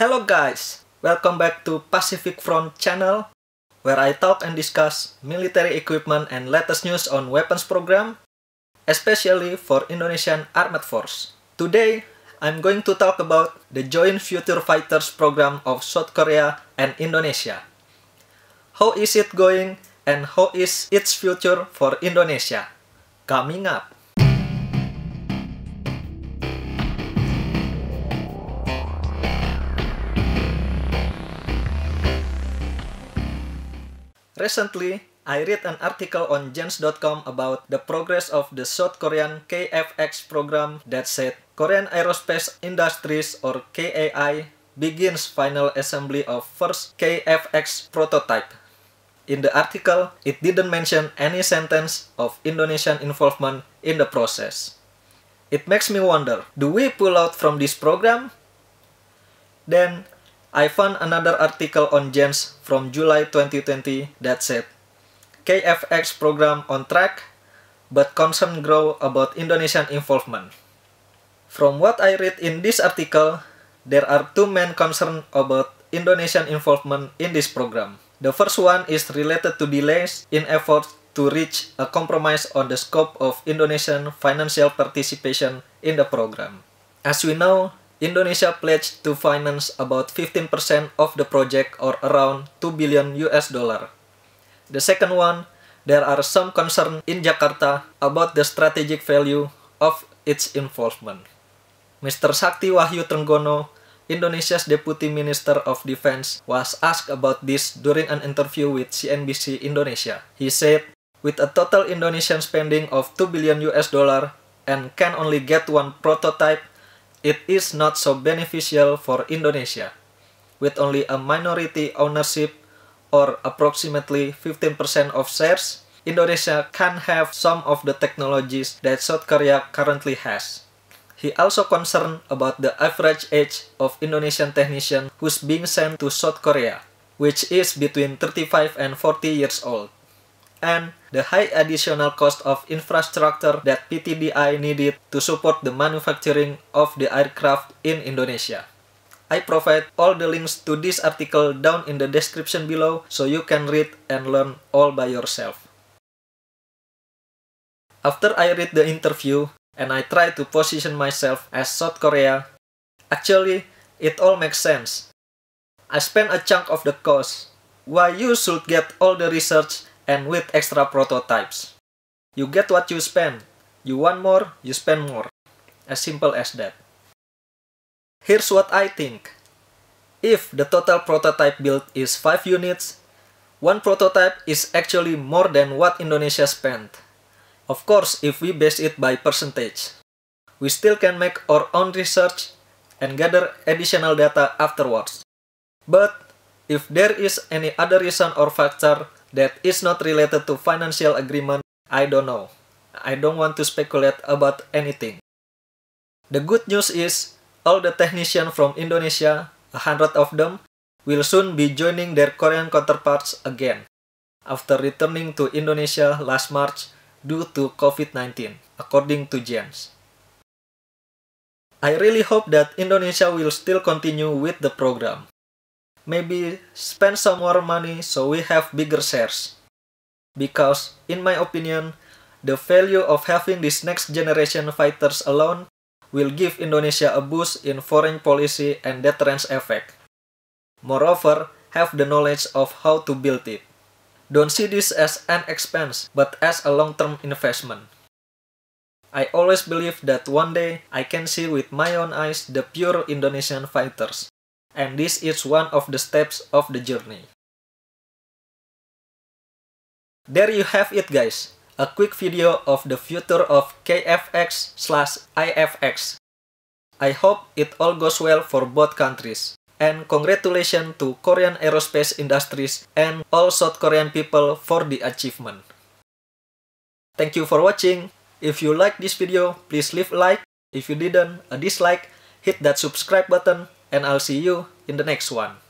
Hello guys! Welcome back to Pacific Front channel where I talk and discuss military equipment and latest news on weapons program especially for Indonesian Armed Force. Today, I'm going to talk about the Joint Future Fighters program of South Korea and Indonesia. How is it going and how is its future for Indonesia? Coming up! Recently, I read an article on gens.com about the progress of the South Korean KFX program that said Korean Aerospace Industries or KAI begins final assembly of first KFX prototype. In the article, it didn't mention any sentence of Indonesian involvement in the process. It makes me wonder, do we pull out from this program? Then I found another article on GEMS from July 2020 that said, KFX program on track, but concern grow about Indonesian involvement. From what I read in this article, there are two main concerns about Indonesian involvement in this program. The first one is related to delays in efforts to reach a compromise on the scope of Indonesian financial participation in the program. As we know, Indonesia pledged to finance about 15% of the project or around 2 billion US dollar. The second one, there are some concern in Jakarta about the strategic value of its involvement. Mr. Sakti Wahyu Trenggono, Indonesia's Deputy Minister of Defense, was asked about this during an interview with CNBC Indonesia. He said, with a total Indonesian spending of 2 billion US dollar and can only get one prototype it is not so beneficial for Indonesia, with only a minority ownership or approximately 15% of shares, Indonesia can have some of the technologies that South Korea currently has. He also concerned about the average age of Indonesian technician who's being sent to South Korea, which is between 35 and 40 years old and the high additional cost of infrastructure that PTDI needed to support the manufacturing of the aircraft in Indonesia. I provide all the links to this article down in the description below so you can read and learn all by yourself. After I read the interview and I try to position myself as South Korea, actually, it all makes sense. I spent a chunk of the cost. Why you should get all the research and with extra prototypes. You get what you spend. You want more, you spend more. As simple as that. Here's what I think. If the total prototype build is 5 units, one prototype is actually more than what Indonesia spent. Of course, if we base it by percentage. We still can make our own research and gather additional data afterwards. But if there is any other reason or factor that is not related to financial agreement, I don't know. I don't want to speculate about anything. The good news is, all the technicians from Indonesia, a hundred of them, will soon be joining their Korean counterparts again, after returning to Indonesia last March due to COVID-19, according to James. I really hope that Indonesia will still continue with the program. maybe spend some more money so we have bigger shares. Because, in my opinion, the value of having these next generation fighters alone will give Indonesia a boost in foreign policy and deterrence effect. Moreover, have the knowledge of how to build it. Don't see this as an expense, but as a long-term investment. I always believe that one day I can see with my own eyes the pure Indonesian fighters and this is one of the steps of the journey. There you have it guys, a quick video of the future of KFX slash IFX. I hope it all goes well for both countries. And congratulations to Korean aerospace industries and all South Korean people for the achievement. Thank you for watching. If you like this video, please leave a like. If you didn't, a dislike. Hit that subscribe button and I'll see you in the next one.